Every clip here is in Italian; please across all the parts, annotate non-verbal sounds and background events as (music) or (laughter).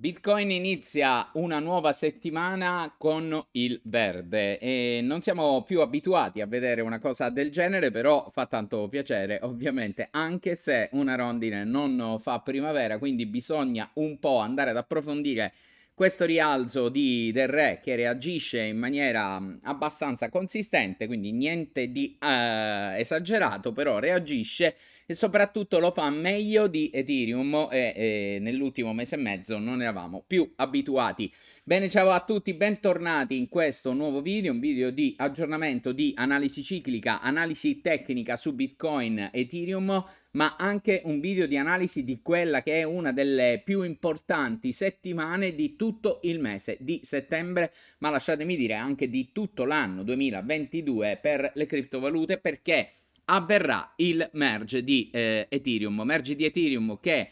Bitcoin inizia una nuova settimana con il verde e non siamo più abituati a vedere una cosa del genere, però fa tanto piacere ovviamente, anche se una rondine non fa primavera, quindi bisogna un po' andare ad approfondire questo rialzo di Del Re che reagisce in maniera mm, abbastanza consistente, quindi niente di uh, esagerato, però reagisce e soprattutto lo fa meglio di Ethereum e, e nell'ultimo mese e mezzo non eravamo più abituati. Bene, ciao a tutti, bentornati in questo nuovo video, un video di aggiornamento di analisi ciclica, analisi tecnica su Bitcoin, Ethereum ma anche un video di analisi di quella che è una delle più importanti settimane di tutto il mese di settembre, ma lasciatemi dire anche di tutto l'anno 2022 per le criptovalute perché avverrà il merge di eh, Ethereum, merge di Ethereum che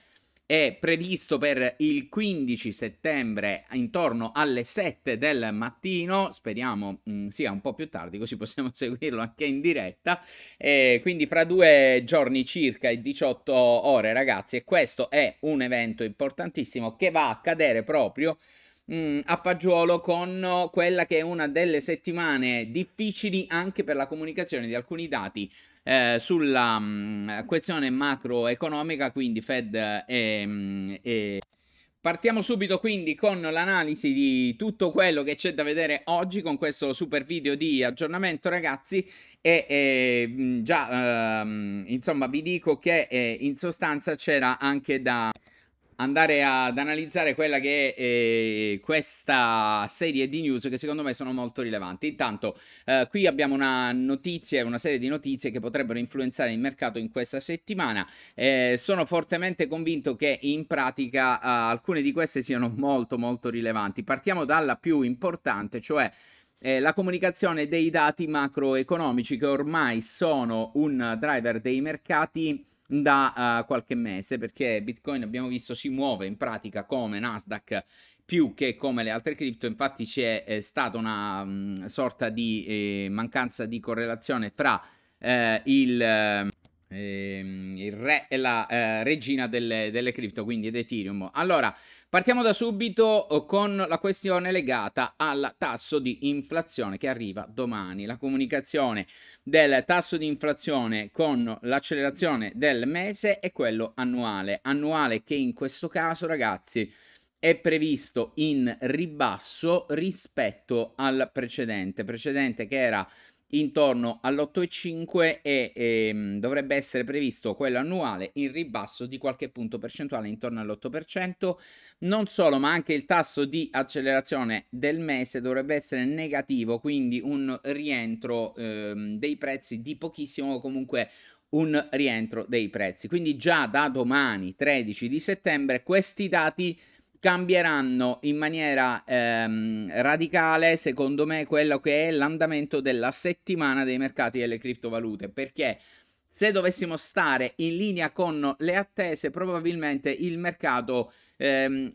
è previsto per il 15 settembre intorno alle 7 del mattino, speriamo mh, mm, sia un po' più tardi così possiamo (laughs) seguirlo anche in diretta, e quindi fra due giorni circa e 18 ore ragazzi e questo è un evento importantissimo che va a cadere proprio mm, a fagiolo con quella che è una delle settimane difficili anche per la comunicazione di alcuni dati eh, sulla mh, mm, questione macroeconomica, quindi Fed e, mh, mm, e... Partiamo subito quindi con l'analisi di tutto quello che c'è da vedere oggi con questo super video di aggiornamento ragazzi e, e mm, già ehm, insomma vi dico che eh, in sostanza c'era anche da andare ad analizzare quella che è eh, questa serie di news che secondo me sono molto rilevanti. Intanto eh, qui abbiamo una notizia, una serie di notizie che potrebbero influenzare il mercato in questa settimana. Eh, sono fortemente convinto che in pratica eh, alcune di queste siano molto molto rilevanti. Partiamo dalla più importante, cioè eh, la comunicazione dei dati macroeconomici che ormai sono un driver dei mercati da uh, qualche mese perché Bitcoin abbiamo visto si muove in pratica come Nasdaq più che come le altre cripto, infatti c'è eh, stata una mh, mm, sorta di eh, mancanza di correlazione fra eh, il ehm, Ehm, il re e la eh, regina delle, delle cripto, quindi ed Ethereum. Allora, partiamo da subito eh, con la questione legata al tasso di inflazione che arriva domani. La comunicazione del tasso di inflazione con l'accelerazione del mese e quello annuale. Annuale che in questo caso, ragazzi, è previsto in ribasso rispetto al precedente, precedente che era intorno all'8,5 e ehm, dovrebbe essere previsto quello annuale in ribasso di qualche punto percentuale intorno all'8%. Non solo, ma anche il tasso di accelerazione del mese dovrebbe essere negativo, quindi un rientro ehm, dei prezzi di pochissimo o comunque un rientro dei prezzi. Quindi già da domani 13 di settembre questi dati cambieranno in maniera ehm, radicale, secondo me, quello che è l'andamento della settimana dei mercati delle criptovalute. Perché? se dovessimo stare in linea con le attese, probabilmente il mercato ehm,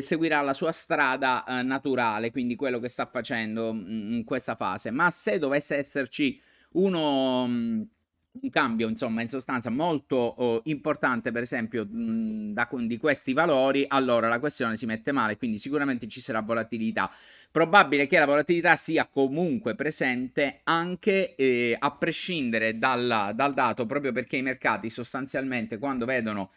seguirà la sua strada eh, naturale, quindi quello che sta facendo mm, in questa fase. Ma se dovesse esserci uno. Mh, mm, un cambio, insomma, in sostanza molto oh, importante, per esempio, mh, mhmm, da, di questi valori, allora la questione si mette male, quindi sicuramente ci sarà volatilità. Probabile che la volatilità sia comunque presente anche eh, a prescindere dalla, dal dato, proprio perché i mercati sostanzialmente quando vedono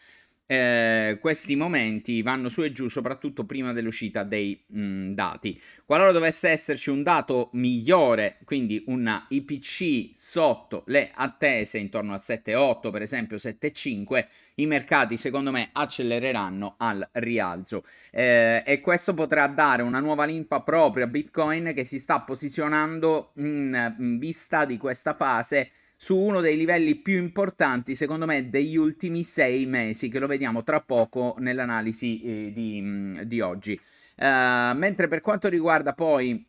eh, questi momenti vanno su e giù soprattutto prima dell'uscita dei mh, mm, dati. Qualora dovesse esserci un dato migliore, quindi una IPC sotto le attese intorno al 7,8 per esempio 7,5, i mercati secondo me accelereranno al rialzo eh, e questo potrà dare una nuova linfa propria a Bitcoin che si sta posizionando in, in mm, vista di questa fase su uno dei livelli più importanti, secondo me, degli ultimi sei mesi, che lo vediamo tra poco nell'analisi eh, di, mm, di, oggi. Uh, mentre per quanto riguarda poi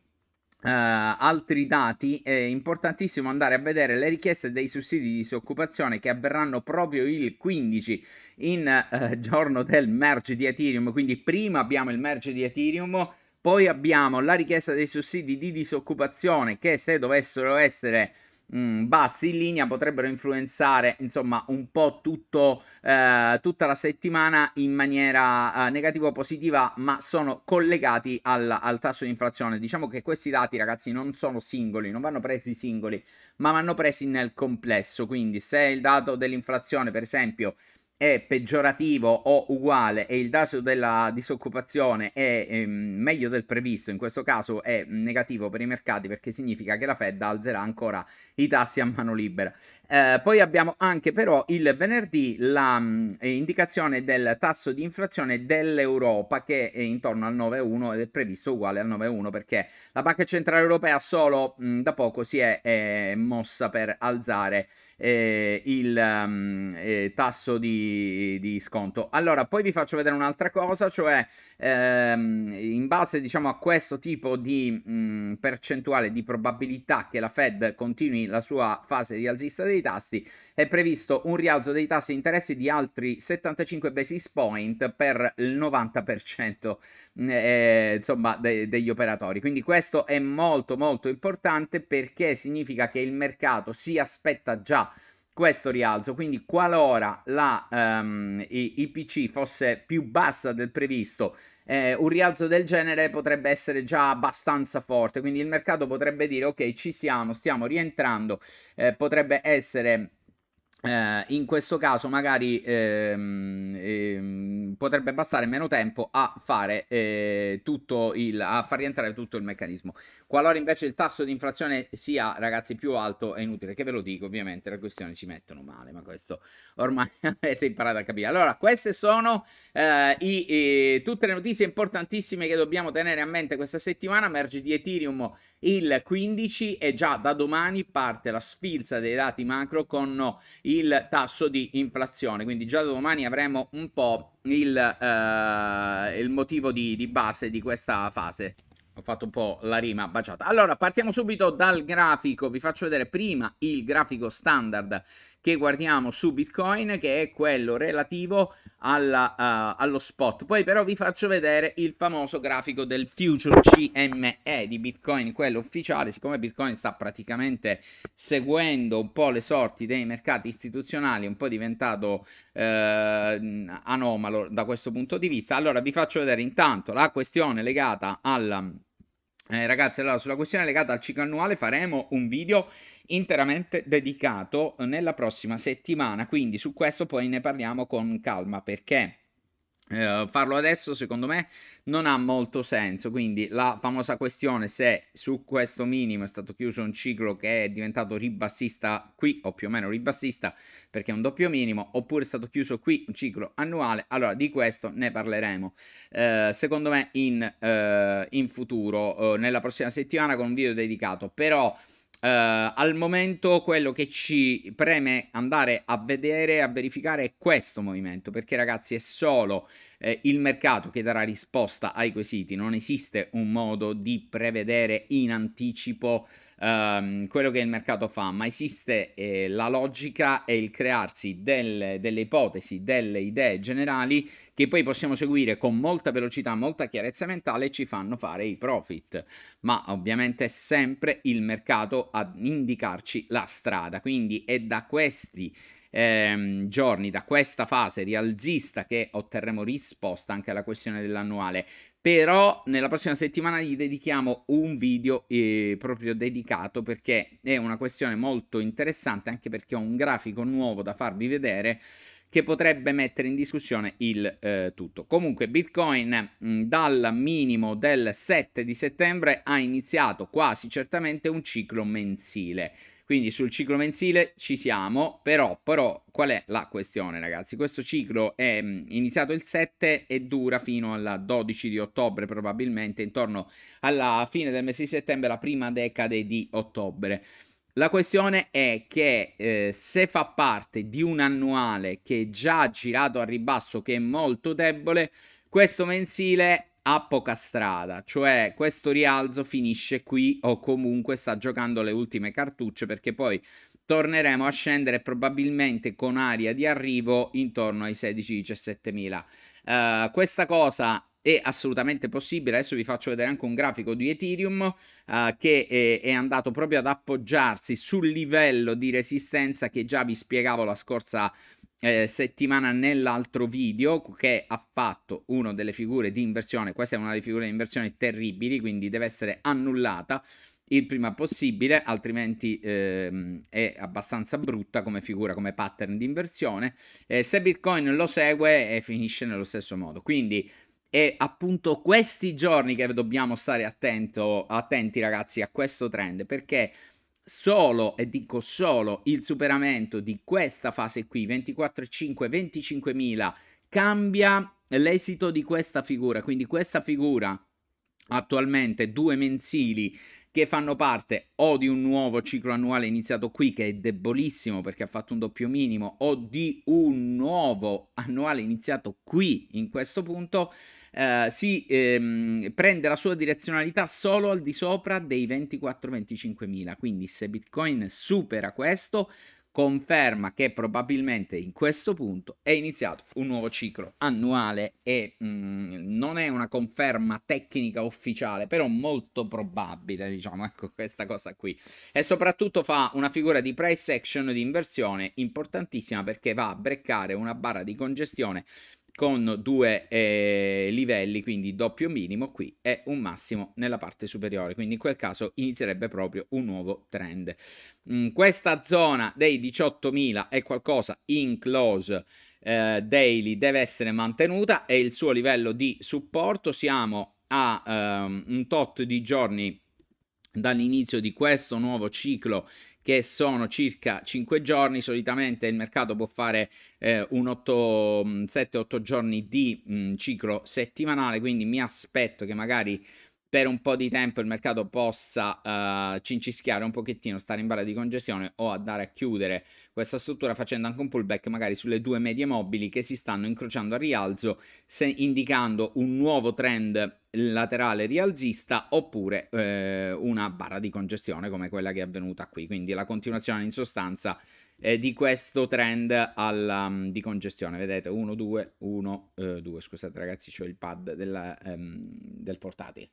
Uh, altri dati, è importantissimo andare a vedere le richieste dei sussidi di disoccupazione che avverranno proprio il 15 in uh, giorno del merge di Ethereum, quindi prima abbiamo il merge di Ethereum, poi abbiamo la richiesta dei sussidi di disoccupazione che se dovessero essere Mm, bassi in linea potrebbero influenzare insomma un po' tutto, eh, tutta la settimana in maniera eh, negativa o positiva ma sono collegati al, al, tasso di inflazione diciamo che questi dati ragazzi non sono singoli non vanno presi singoli ma vanno presi nel complesso quindi se il dato dell'inflazione per esempio è peggiorativo o uguale e il dato della disoccupazione è ehm, meglio del previsto, in questo caso è negativo per i mercati perché significa che la Fed alzerà ancora i tassi a mano libera. Eh, poi abbiamo anche però il venerdì l'indicazione eh, del tasso di inflazione dell'Europa che è intorno al 9,1 ed è previsto uguale al 9,1 perché la Banca Centrale Europea solo mh, mm, da poco si è eh, mossa per alzare eh, il mm, eh, tasso di di, sconto. Allora, poi vi faccio vedere un'altra cosa, cioè ehm, in base diciamo, a questo tipo di mh, percentuale di probabilità che la Fed continui la sua fase rialzista dei tassi, è previsto un rialzo dei tassi di interessi di altri 75 basis point per il 90% eh, insomma, de- degli operatori. Quindi questo è molto molto importante perché significa che il mercato si aspetta già questo rialzo, quindi qualora la um, ehm, IPC fosse più bassa del previsto, eh, un rialzo del genere potrebbe essere già abbastanza forte, quindi il mercato potrebbe dire ok ci siamo, stiamo rientrando, eh, potrebbe essere eh, in questo caso magari ehm, ehm, potrebbe bastare meno tempo a fare eh, tutto il a far rientrare tutto il meccanismo qualora invece il tasso di inflazione sia ragazzi più alto è inutile che ve lo dico ovviamente le questioni ci mettono male ma questo ormai (laughs) avete imparato a capire allora queste sono eh, i, i, eh, tutte le notizie importantissime che dobbiamo tenere a mente questa settimana merge di Ethereum il 15 e già da domani parte la sfilza dei dati macro con no, il tasso di inflazione. Quindi già da domani avremo un po' il, eh, il motivo di, di base di questa fase ho fatto un po' la rima baciata. Allora, partiamo subito dal grafico. Vi faccio vedere prima il grafico standard che guardiamo su Bitcoin, che è quello relativo alla, uh, allo spot. Poi però vi faccio vedere il famoso grafico del future CME di Bitcoin, quello ufficiale, siccome Bitcoin sta praticamente seguendo un po' le sorti dei mercati istituzionali, un po' diventato uh, anomalo da questo punto di vista. Allora vi faccio vedere intanto la questione legata alla eh, ragazzi, allora sulla questione legata al ciclo annuale faremo un video interamente dedicato nella prossima settimana, quindi su questo poi ne parliamo con calma perché eh, farlo adesso secondo me non ha molto senso, quindi la famosa questione se su questo minimo è stato chiuso un ciclo che è diventato ribassista qui o più o meno ribassista perché è un doppio minimo oppure è stato chiuso qui un ciclo annuale, allora di questo ne parleremo eh, secondo me in, eh, in futuro, eh, nella prossima settimana con un video dedicato, però Uh, al momento quello che ci preme andare a vedere, a verificare è questo movimento, perché ragazzi è solo eh, il mercato che darà risposta ai quesiti, non esiste un modo di prevedere in anticipo ehm, quello che il mercato fa, ma esiste eh, la logica e il crearsi del, delle ipotesi, delle idee generali che poi possiamo seguire con molta velocità, molta chiarezza mentale e ci fanno fare i profit, ma ovviamente è sempre il mercato ad indicarci la strada, quindi è da questi ehm, giorni da questa fase rialzista che otterremo risposta anche alla questione dell'annuale però nella prossima settimana gli dedichiamo un video eh, proprio dedicato perché è una questione molto interessante anche perché ho un grafico nuovo da farvi vedere che potrebbe mettere in discussione il eh, tutto. Comunque Bitcoin mh, mm, dal minimo del 7 di settembre ha iniziato quasi certamente un ciclo mensile. Quindi sul ciclo mensile ci siamo, però, però qual è la questione ragazzi? Questo ciclo è mm, iniziato il 7 e dura fino al 12 di ottobre probabilmente, intorno alla fine del mese di settembre, la prima decade di ottobre. La questione è che eh, se fa parte di un annuale che è già girato a ribasso, che è molto debole, questo mensile ha poca strada, cioè questo rialzo finisce qui o comunque sta giocando le ultime cartucce perché poi torneremo a scendere probabilmente con aria di arrivo intorno ai 16-17 mila. Uh, questa cosa è assolutamente possibile. Adesso vi faccio vedere anche un grafico di Ethereum uh, che è, eh, è, andato proprio ad appoggiarsi sul livello di resistenza che già vi spiegavo la scorsa eh, settimana nell'altro video che ha fatto una delle figure di inversione. Questa è una delle figure di inversione terribili, quindi deve essere annullata il prima possibile, altrimenti ehm, è abbastanza brutta come figura, come pattern di inversione. Eh, se Bitcoin lo segue, eh, finisce nello stesso modo. Quindi è appunto questi giorni che dobbiamo stare attento, attenti ragazzi a questo trend perché solo, e dico solo, il superamento di questa fase qui, 24,5, 25.000, cambia l'esito di questa figura, quindi questa figura attualmente due mensili che fanno parte o di un nuovo ciclo annuale iniziato qui che è debolissimo perché ha fatto un doppio minimo o di un nuovo annuale iniziato qui in questo punto eh, si ehm, prende la sua direzionalità solo al di sopra dei 24-25 mila quindi se bitcoin supera questo conferma che probabilmente in questo punto è iniziato un nuovo ciclo annuale e mh, mm, non è una conferma tecnica ufficiale, però molto probabile, diciamo, ecco questa cosa qui. E soprattutto fa una figura di price action di inversione importantissima perché va a breccare una barra di congestione con due eh, livelli, quindi doppio minimo qui e un massimo nella parte superiore, quindi in quel caso inizierebbe proprio un nuovo trend. Mm, questa zona dei 18.000 è qualcosa in close eh, daily, deve essere mantenuta, è il suo livello di supporto, siamo a ehm, un tot di giorni dall'inizio di questo nuovo ciclo che sono circa 5 giorni, solitamente il mercato può fare eh, 7-8 mm, giorni di mh, mm, ciclo settimanale, quindi mi aspetto che magari per un po' di tempo il mercato possa uh, cincischiare un pochettino, stare in barra di congestione o andare a chiudere questa struttura facendo anche un pullback magari sulle due medie mobili che si stanno incrociando a rialzo, se, indicando un nuovo trend laterale rialzista oppure eh, una barra di congestione come quella che è avvenuta qui, quindi la continuazione in sostanza eh, di questo trend alla, um, di congestione, vedete 1, 2, 1, 2, scusate ragazzi c'ho il pad della, um, ehm, del portatile.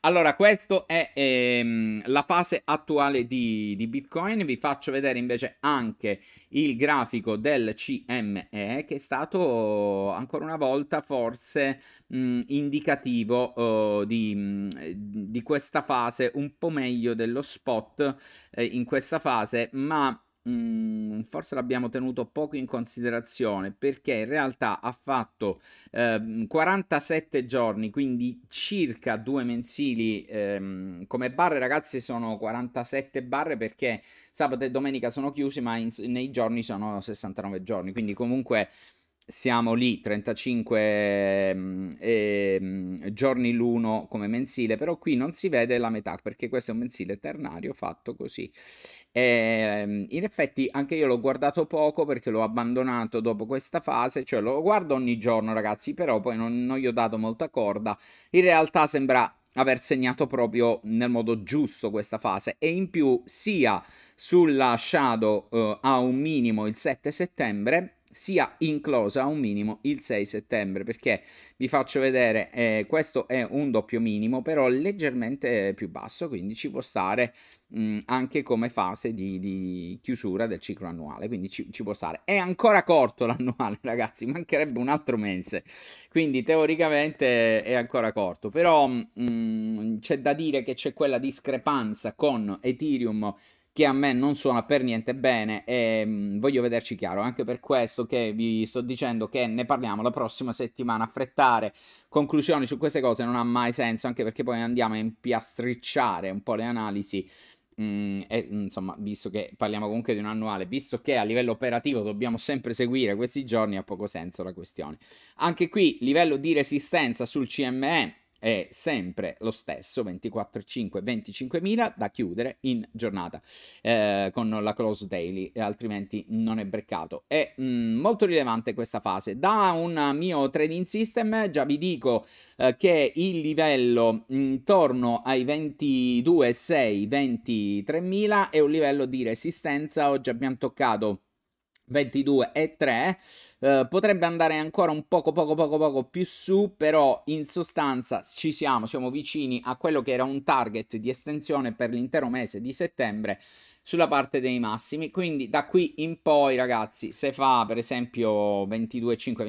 Allora questa è um, la fase attuale di, di Bitcoin, vi faccio vedere invece anche il grafico del CME che è stato ancora una volta forse mh, mm, indicativo oh, di, mh, mm, di, questa fase, un po' meglio dello spot eh, in questa fase, ma Mm, forse l'abbiamo tenuto poco in considerazione perché in realtà ha fatto eh, 47 giorni, quindi circa due mensili ehm, come barre, ragazzi, sono 47 barre perché sabato e domenica sono chiusi, ma in, nei giorni sono 69 giorni, quindi comunque siamo lì 35 mm, eh, giorni l'uno come mensile, però qui non si vede la metà perché questo è un mensile ternario fatto così. E, ehm, in effetti anche io l'ho guardato poco perché l'ho abbandonato dopo questa fase, cioè lo guardo ogni giorno ragazzi, però poi non, non gli ho dato molta corda. In realtà sembra aver segnato proprio nel modo giusto questa fase e in più sia sulla Shadow uh, a un minimo il 7 settembre sia inclosa un minimo il 6 settembre perché vi faccio vedere eh, questo è un doppio minimo però leggermente eh, più basso quindi ci può stare mh, mm, anche come fase di, di, chiusura del ciclo annuale quindi ci, ci può stare è ancora corto l'annuale (laughs) ragazzi mancherebbe un altro mese quindi teoricamente è ancora corto però mh, mm, c'è da dire che c'è quella discrepanza con Ethereum che a me non suona per niente bene e mh, mm, voglio vederci chiaro, anche per questo che vi sto dicendo che ne parliamo la prossima settimana, affrettare conclusioni su queste cose non ha mai senso, anche perché poi andiamo a impiastricciare un po' le analisi Mm, e, mm, insomma, visto che parliamo comunque di un annuale, visto che a livello operativo dobbiamo sempre seguire questi giorni, ha poco senso la questione. Anche qui, livello di resistenza sul CME è sempre lo stesso, 24,5, 25.000 da chiudere in giornata eh, con la close daily, altrimenti non è breccato. È mh, mm, molto rilevante questa fase. Da un mio trading system già vi dico eh, che il livello intorno ai 22,6, 23.000 è un livello di resistenza, oggi abbiamo toccato 22 e 3 eh, potrebbe andare ancora un poco poco poco poco più su però in sostanza ci siamo siamo vicini a quello che era un target di estensione per l'intero mese di settembre sulla parte dei massimi quindi da qui in poi ragazzi se fa per esempio 22.5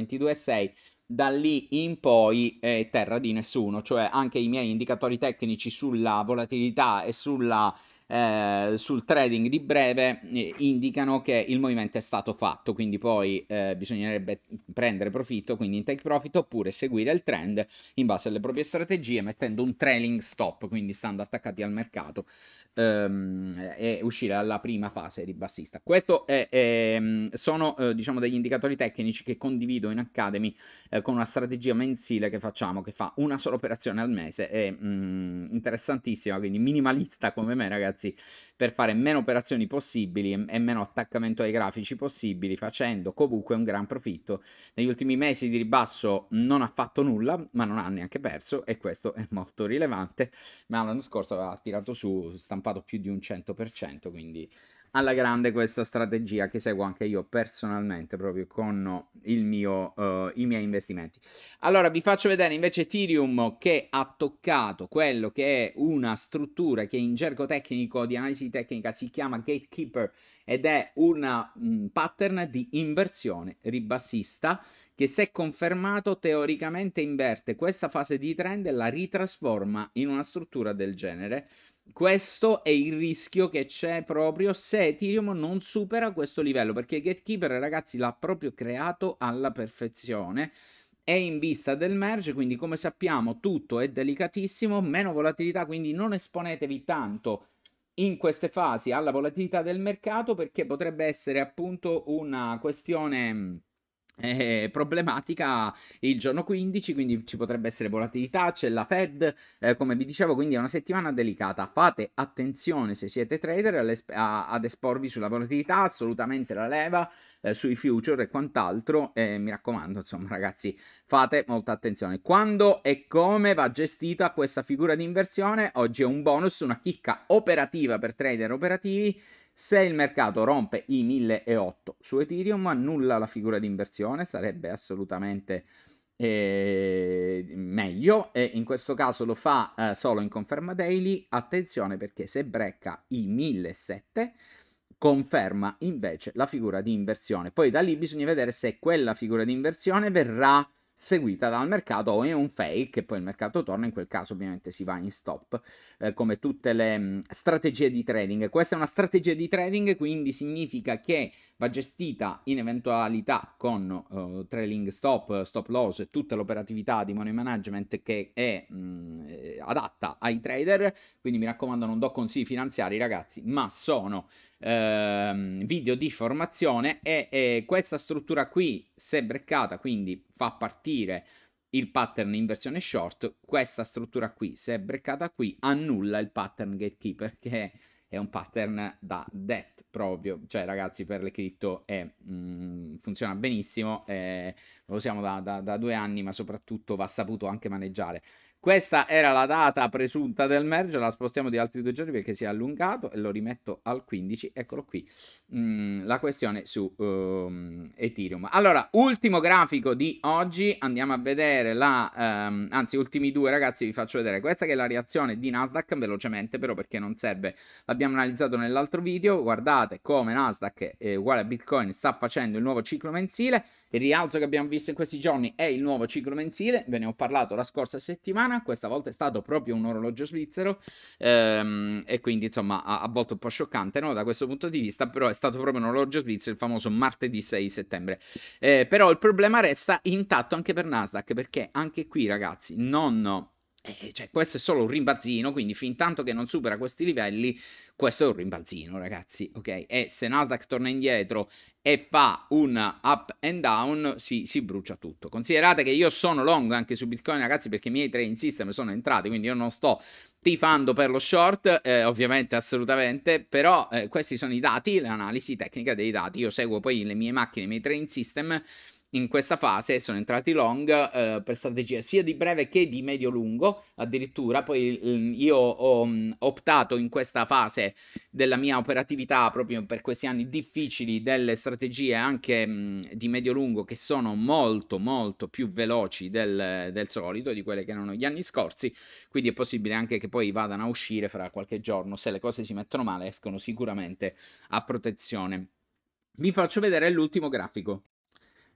22.6 da lì in poi è terra di nessuno, cioè anche i miei indicatori tecnici sulla volatilità e sulla eh, sul trading di breve eh, indicano che il movimento è stato fatto, quindi poi eh, bisognerebbe prendere profitto, quindi in take profit, oppure seguire il trend in base alle proprie strategie mettendo un trailing stop, quindi stando attaccati al mercato ehm, e uscire dalla prima fase ribassista. Questi ehm, sono eh, diciamo degli indicatori tecnici che condivido in Academy eh, con una strategia mensile che facciamo, che fa una sola operazione al mese, è mh, mm, interessantissima, quindi minimalista come me ragazzi terzi per fare meno operazioni possibili e, meno attaccamento ai grafici possibili, facendo comunque un gran profitto. Negli ultimi mesi di ribasso non ha fatto nulla, ma non ha neanche perso e questo è molto rilevante, ma l'anno scorso aveva tirato su, stampato più di un 100%, quindi alla grande questa strategia che seguo anche io personalmente proprio con mio, uh, i miei investimenti. Allora vi faccio vedere invece Ethereum che ha toccato quello che è una struttura che in gergo tecnico tecnico di analisi tecnica si chiama Gatekeeper ed è un pattern di inversione ribassista che se confermato teoricamente inverte questa fase di trend e la ritrasforma in una struttura del genere. Questo è il rischio che c'è proprio se Ethereum non supera questo livello, perché il gatekeeper, ragazzi, l'ha proprio creato alla perfezione è in vista del merge, quindi come sappiamo tutto è delicatissimo, meno volatilità, quindi non esponetevi tanto in queste fasi alla volatilità del mercato perché potrebbe essere appunto una questione mhmm, eh, problematica il giorno 15, quindi ci potrebbe essere volatilità, c'è la Fed, eh, come vi dicevo, quindi è una settimana delicata. Fate attenzione se siete trader a, ad esporvi sulla volatilità, assolutamente la leva eh, sui future e quant'altro. mi raccomando, insomma, ragazzi, fate molta attenzione. Quando e come va gestita questa figura di inversione? Oggi è un bonus, una chicca operativa per trader operativi se il mercato rompe i 1008 su Ethereum, annulla la figura di inversione, sarebbe assolutamente eh, meglio e in questo caso lo fa eh, solo in conferma daily. Attenzione perché se brecca i 1007 conferma invece la figura di inversione. Poi da lì bisogna vedere se quella figura di inversione verrà seguita dal mercato o è un fake e poi il mercato torna, in quel caso ovviamente si va in stop eh, come tutte le mh, mm, strategie di trading. Questa è una strategia di trading, quindi significa che va gestita in eventualità con uh, trailing stop, stop loss e tutta l'operatività di money management che è mh, mm, adatta ai trader, quindi mi raccomando non do consigli finanziari ragazzi, ma sono ehm, video di formazione e, e questa struttura qui, se breccata, quindi fa partire il pattern in versione short, questa struttura qui, se breccata qui, annulla il pattern gatekeeper che è un pattern da debt proprio, cioè ragazzi per le cripto è, mh, mm, funziona benissimo, è, eh, lo usiamo da, da, da due anni ma soprattutto va saputo anche maneggiare. Questa era la data presunta del merge, la spostiamo di altri due giorni perché si è allungato e lo rimetto al 15, eccolo qui, mm, la questione su um, Ethereum. Allora, ultimo grafico di oggi, andiamo a vedere la, um, anzi ultimi due ragazzi vi faccio vedere, questa che è la reazione di Nasdaq, velocemente però perché non serve, l'abbiamo analizzato nell'altro video, guardate come Nasdaq è eh, uguale a Bitcoin sta facendo il nuovo ciclo mensile, il rialzo che abbiamo visto in questi giorni è il nuovo ciclo mensile, ve ne ho parlato la scorsa settimana, settimana, questa volta è stato proprio un orologio svizzero ehm, e quindi insomma a, a volte un po' scioccante no? da questo punto di vista, però è stato proprio un orologio svizzero il famoso martedì 6 settembre. Eh, però il problema resta intatto anche per Nasdaq perché anche qui ragazzi non... Eh, cioè, questo è solo un rimbalzino, quindi fin tanto che non supera questi livelli, questo è un rimbalzino, ragazzi, ok? E se Nasdaq torna indietro e fa un up and down, si, si, brucia tutto. Considerate che io sono long anche su Bitcoin, ragazzi, perché i miei trading system sono entrati, quindi io non sto tifando per lo short, eh, ovviamente, assolutamente, però eh, questi sono i dati, l'analisi tecnica dei dati. Io seguo poi le mie macchine, i miei trading system, in questa fase sono entrati long eh, per strategie sia di breve che di medio-lungo, addirittura poi eh, io ho mm, optato in questa fase della mia operatività proprio per questi anni difficili delle strategie anche mh, mm, di medio-lungo che sono molto molto più veloci del, del solito, di quelle che erano gli anni scorsi, quindi è possibile anche che poi vadano a uscire fra qualche giorno, se le cose si mettono male escono sicuramente a protezione. Vi faccio vedere l'ultimo grafico.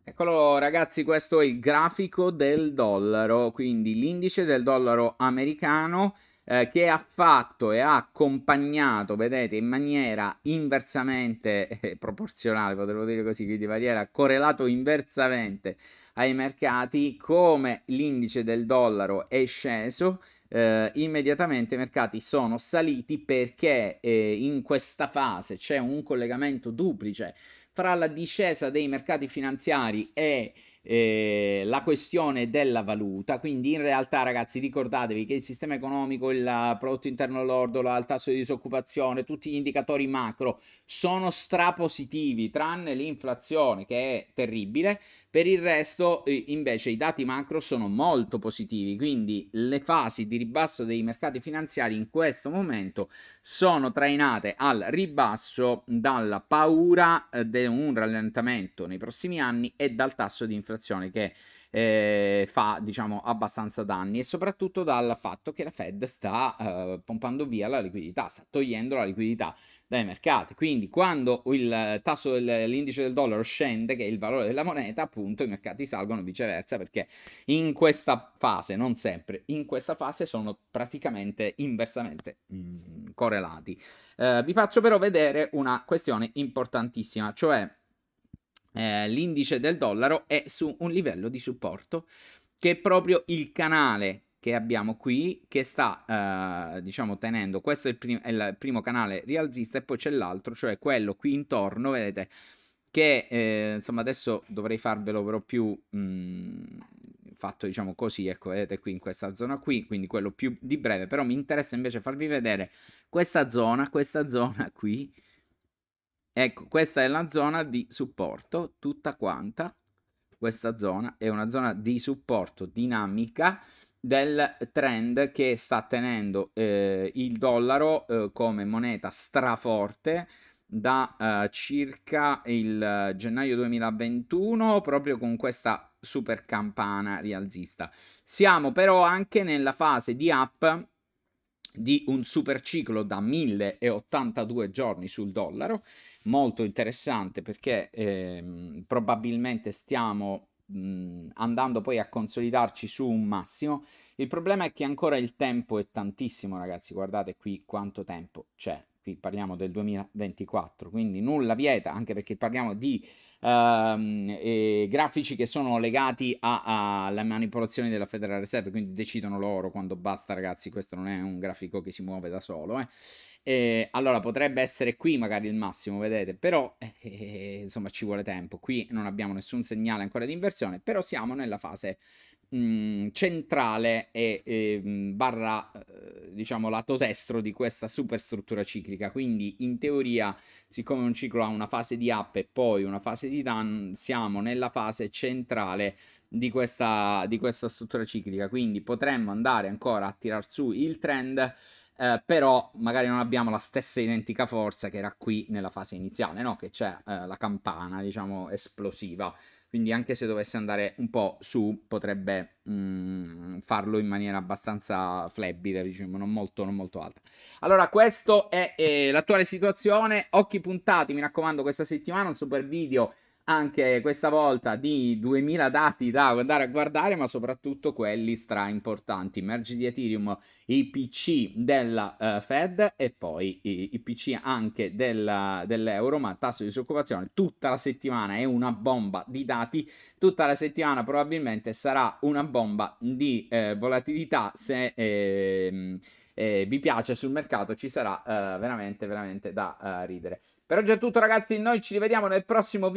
Eccolo ragazzi, questo è il grafico del dollaro, quindi l'indice del dollaro americano eh, che ha fatto e ha accompagnato, vedete, in maniera inversamente (laughs) eh, proporzionale, potremmo dire così, quindi in maniera correlato inversamente ai mercati, come l'indice del dollaro è sceso, eh, immediatamente i mercati sono saliti perché eh, in questa fase c'è un collegamento duplice fra la discesa dei mercati finanziari e eh, la questione della valuta. Quindi, in realtà, ragazzi, ricordatevi che il sistema economico, il prodotto interno lordo, il tasso di disoccupazione, tutti gli indicatori macro sono strapositivi, tranne l'inflazione che è terribile. Per il resto, invece, i dati macro sono molto positivi. Quindi, le fasi di ribasso dei mercati finanziari in questo momento sono trainate al ribasso dalla paura eh, del un rallentamento nei prossimi anni e dal tasso di inflazione che eh, fa diciamo abbastanza danni e soprattutto dal fatto che la Fed sta eh, pompando via la liquidità, sta togliendo la liquidità dai mercati. Quindi quando il tasso dell'indice del dollaro scende, che è il valore della moneta, appunto i mercati salgono viceversa perché in questa fase, non sempre, in questa fase sono praticamente inversamente mh, mm, correlati. Eh, vi faccio però vedere una questione importantissima, cioè eh, l'indice del dollaro è su un livello di supporto che è proprio il canale che abbiamo qui che sta eh, diciamo tenendo questo è il, prim- è il, primo canale rialzista e poi c'è l'altro cioè quello qui intorno vedete che eh, insomma adesso dovrei farvelo però più mh, mm, fatto diciamo così ecco vedete qui in questa zona qui quindi quello più di breve però mi interessa invece farvi vedere questa zona questa zona qui Ecco, questa è la zona di supporto, tutta quanta. Questa zona è una zona di supporto dinamica del trend che sta tenendo eh, il dollaro eh, come moneta straforte da eh, circa il eh, gennaio 2021 proprio con questa super campana rialzista. Siamo però anche nella fase di up di un super ciclo da 1082 giorni sul dollaro, molto interessante perché eh, probabilmente stiamo mh, andando poi a consolidarci su un massimo. Il problema è che ancora il tempo è tantissimo, ragazzi, guardate qui quanto tempo c'è qui parliamo del 2024, quindi nulla vieta, anche perché parliamo di ehm, eh, grafici che sono legati alle manipolazioni della Federal Reserve, quindi decidono loro quando basta, ragazzi, questo non è un grafico che si muove da solo. Eh. E, allora potrebbe essere qui magari il massimo, vedete, però eh, eh, eh insomma ci vuole tempo, qui non abbiamo nessun segnale ancora di inversione, però siamo nella fase Mm, centrale e, e mm, barra eh, diciamo lato destro di questa superstruttura ciclica quindi in teoria siccome un ciclo ha una fase di up e poi una fase di down siamo nella fase centrale di questa, di questa struttura ciclica quindi potremmo andare ancora a tirar su il trend eh, però magari non abbiamo la stessa identica forza che era qui nella fase iniziale no? che c'è eh, la campana diciamo esplosiva quindi anche se dovesse andare un po' su potrebbe mh, mm, farlo in maniera abbastanza flebile, diciamo, non molto, non molto alta. Allora, questa è eh, l'attuale situazione, occhi puntati, mi raccomando, questa settimana un super video anche questa volta di 2000 dati da andare a guardare, ma soprattutto quelli stra importanti. Merge di Ethereum, i PC della uh, Fed e poi i, i PC anche della, dell'euro, ma tasso di disoccupazione tutta la settimana è una bomba di dati, tutta la settimana probabilmente sarà una bomba di eh, volatilità se... Eh, eh, vi piace sul mercato ci sarà eh, veramente veramente da eh, ridere per oggi è tutto ragazzi noi ci rivediamo nel prossimo video